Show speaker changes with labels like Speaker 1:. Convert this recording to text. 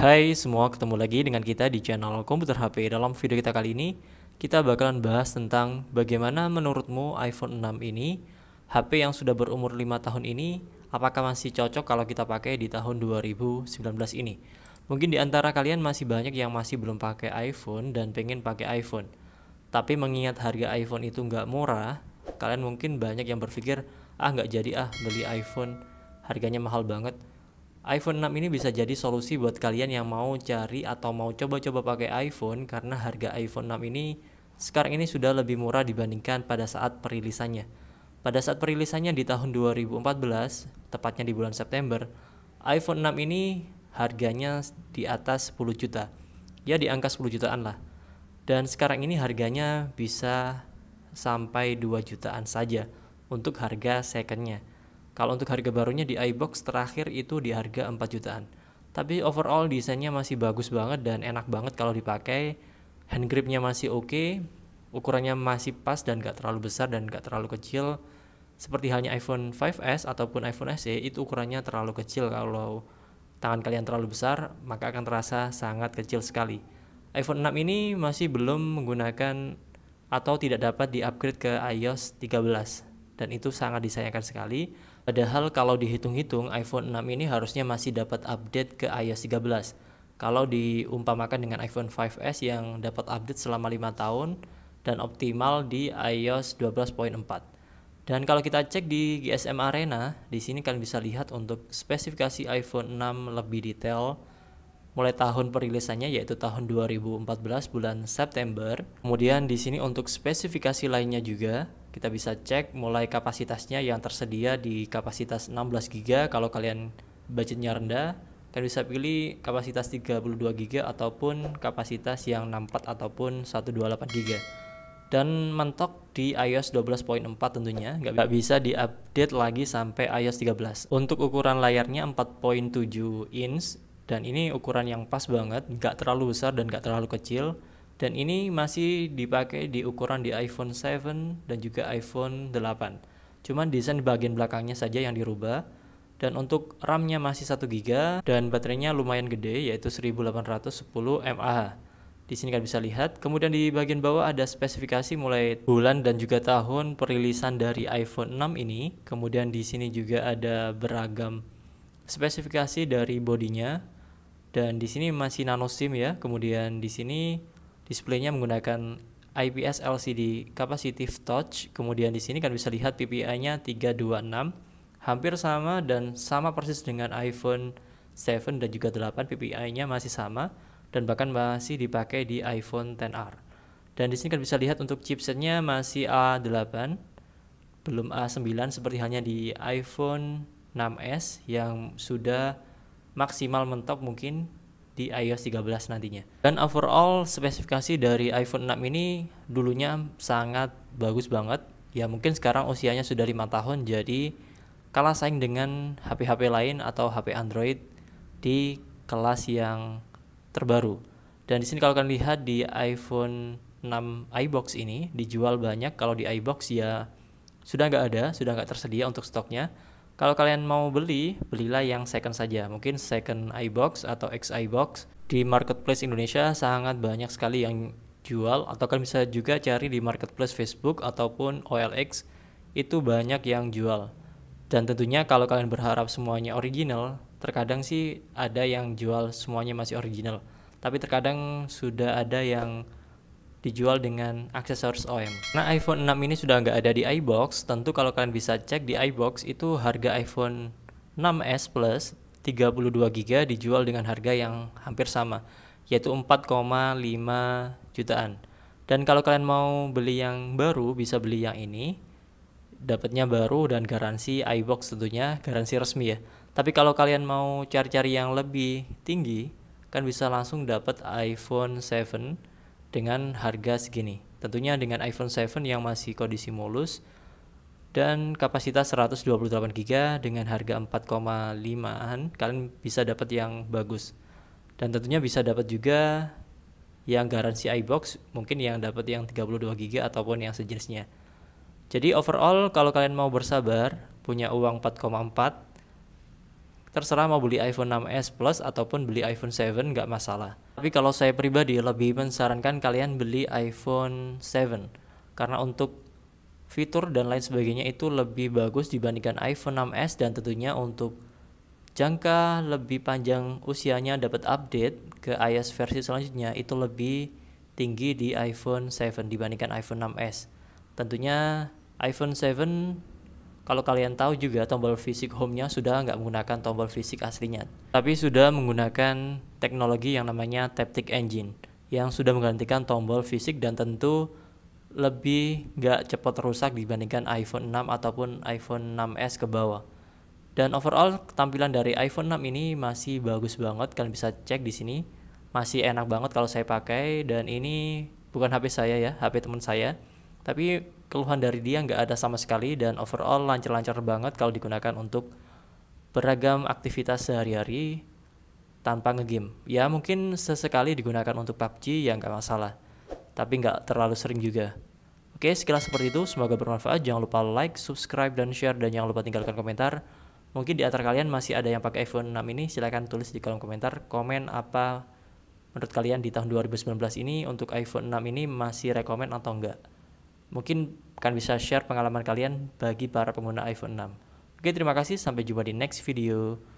Speaker 1: Hai semua, ketemu lagi dengan kita di channel Komputer HP. Dalam video kita kali ini, kita bakalan bahas tentang bagaimana menurutmu iPhone 6 ini, HP yang sudah berumur 5 tahun ini, apakah masih cocok kalau kita pakai di tahun 2019 ini? Mungkin di antara kalian masih banyak yang masih belum pakai iPhone dan pengen pakai iPhone. Tapi mengingat harga iPhone itu nggak murah, kalian mungkin banyak yang berpikir, ah nggak jadi ah beli iPhone, harganya mahal banget iPhone 6 ini bisa jadi solusi buat kalian yang mau cari atau mau coba-coba pakai iPhone karena harga iPhone 6 ini sekarang ini sudah lebih murah dibandingkan pada saat perilisannya. Pada saat perilisannya di tahun 2014, tepatnya di bulan September, iPhone 6 ini harganya di atas 10 juta. Ya di angka 10 jutaan lah. Dan sekarang ini harganya bisa sampai 2 jutaan saja untuk harga secondnya. Kalau untuk harga barunya di iBox terakhir itu di harga 4 jutaan. Tapi overall desainnya masih bagus banget dan enak banget kalau dipakai. Hand gripnya masih oke, okay, ukurannya masih pas dan gak terlalu besar dan gak terlalu kecil. Seperti halnya iPhone 5S ataupun iPhone SE itu ukurannya terlalu kecil kalau tangan kalian terlalu besar maka akan terasa sangat kecil sekali. iPhone 6 ini masih belum menggunakan atau tidak dapat di-upgrade ke iOS 13 dan itu sangat disayangkan sekali Padahal kalau dihitung-hitung iPhone 6 ini harusnya masih dapat update ke iOS 13. Kalau diumpamakan dengan iPhone 5s yang dapat update selama 5 tahun dan optimal di iOS 12.4. Dan kalau kita cek di GSM Arena, di sini kalian bisa lihat untuk spesifikasi iPhone 6 lebih detail mulai tahun perilisannya yaitu tahun 2014 bulan September. Kemudian di sini untuk spesifikasi lainnya juga kita bisa cek mulai kapasitasnya yang tersedia di kapasitas 16 GB kalau kalian budgetnya rendah kalian bisa pilih kapasitas 32 GB ataupun kapasitas yang 64 ataupun 128 GB dan mentok di iOS 12.4 tentunya nggak bisa diupdate lagi sampai iOS 13 untuk ukuran layarnya 4.7 inch dan ini ukuran yang pas banget nggak terlalu besar dan nggak terlalu kecil dan ini masih dipakai di ukuran di iPhone 7 dan juga iPhone 8 cuman desain bagian belakangnya saja yang dirubah dan untuk RAM-nya masih 1 GB dan baterainya lumayan gede yaitu 1810 mAh. Di sini kalian bisa lihat. Kemudian di bagian bawah ada spesifikasi mulai bulan dan juga tahun perilisan dari iPhone 6 ini. Kemudian di sini juga ada beragam spesifikasi dari bodinya. Dan di sini masih nano SIM ya. Kemudian di sini Displaynya menggunakan IPS LCD capacitive touch. Kemudian di sini kan bisa lihat PPI-nya 326, hampir sama dan sama persis dengan iPhone 7 dan juga 8 PPI-nya masih sama dan bahkan masih dipakai di iPhone 10R. Dan di sini kan bisa lihat untuk chipsetnya masih A8, belum A9 seperti halnya di iPhone 6s yang sudah maksimal mentok mungkin di iOS 13 nantinya. Dan overall spesifikasi dari iPhone 6 ini dulunya sangat bagus banget. Ya mungkin sekarang usianya sudah lima tahun jadi kalah saing dengan HP-HP lain atau HP Android di kelas yang terbaru. Dan di sini kalau kalian lihat di iPhone 6 iBox ini dijual banyak. Kalau di iBox ya sudah nggak ada, sudah nggak tersedia untuk stoknya. Kalau kalian mau beli, belilah yang second saja. Mungkin second iBox atau X iBox Di marketplace Indonesia sangat banyak sekali yang jual atau kalian bisa juga cari di marketplace Facebook ataupun OLX itu banyak yang jual. Dan tentunya kalau kalian berharap semuanya original, terkadang sih ada yang jual semuanya masih original. Tapi terkadang sudah ada yang dijual dengan aksesoris OM. Nah iPhone 6 ini sudah nggak ada di iBox, tentu kalau kalian bisa cek di iBox itu harga iPhone 6s Plus 32GB dijual dengan harga yang hampir sama, yaitu 4,5 jutaan. Dan kalau kalian mau beli yang baru bisa beli yang ini, dapatnya baru dan garansi iBox tentunya garansi resmi ya. Tapi kalau kalian mau cari-cari yang lebih tinggi, kan bisa langsung dapat iPhone 7 dengan harga segini. Tentunya dengan iPhone 7 yang masih kondisi mulus dan kapasitas 128GB dengan harga 4,5-an kalian bisa dapat yang bagus. Dan tentunya bisa dapat juga yang garansi iBox, mungkin yang dapat yang 32GB ataupun yang sejenisnya. Jadi overall kalau kalian mau bersabar, punya uang 4,4 terserah mau beli iPhone 6s Plus ataupun beli iPhone 7 nggak masalah tapi kalau saya pribadi lebih mensarankan kalian beli iPhone 7 karena untuk fitur dan lain sebagainya itu lebih bagus dibandingkan iPhone 6s dan tentunya untuk jangka lebih panjang usianya dapat update ke iOS versi selanjutnya itu lebih tinggi di iPhone 7 dibandingkan iPhone 6s tentunya iPhone 7 kalau kalian tahu juga tombol fisik home-nya sudah nggak menggunakan tombol fisik aslinya, tapi sudah menggunakan teknologi yang namanya Taptic Engine yang sudah menggantikan tombol fisik dan tentu lebih nggak cepat rusak dibandingkan iPhone 6 ataupun iPhone 6s ke bawah. Dan overall tampilan dari iPhone 6 ini masih bagus banget, kalian bisa cek di sini. Masih enak banget kalau saya pakai dan ini bukan HP saya ya, HP teman saya. Tapi keluhan dari dia nggak ada sama sekali dan overall lancar-lancar banget kalau digunakan untuk beragam aktivitas sehari-hari tanpa ngegame. Ya mungkin sesekali digunakan untuk PUBG ya nggak masalah, tapi nggak terlalu sering juga. Oke, sekilas seperti itu. Semoga bermanfaat. Jangan lupa like, subscribe, dan share. Dan jangan lupa tinggalkan komentar. Mungkin di antara kalian masih ada yang pakai iPhone 6 ini. Silahkan tulis di kolom komentar. Komen apa menurut kalian di tahun 2019 ini untuk iPhone 6 ini masih rekomen atau enggak. Mungkin kan bisa share pengalaman kalian bagi para pengguna iPhone 6. Oke, terima kasih. Sampai jumpa di next video.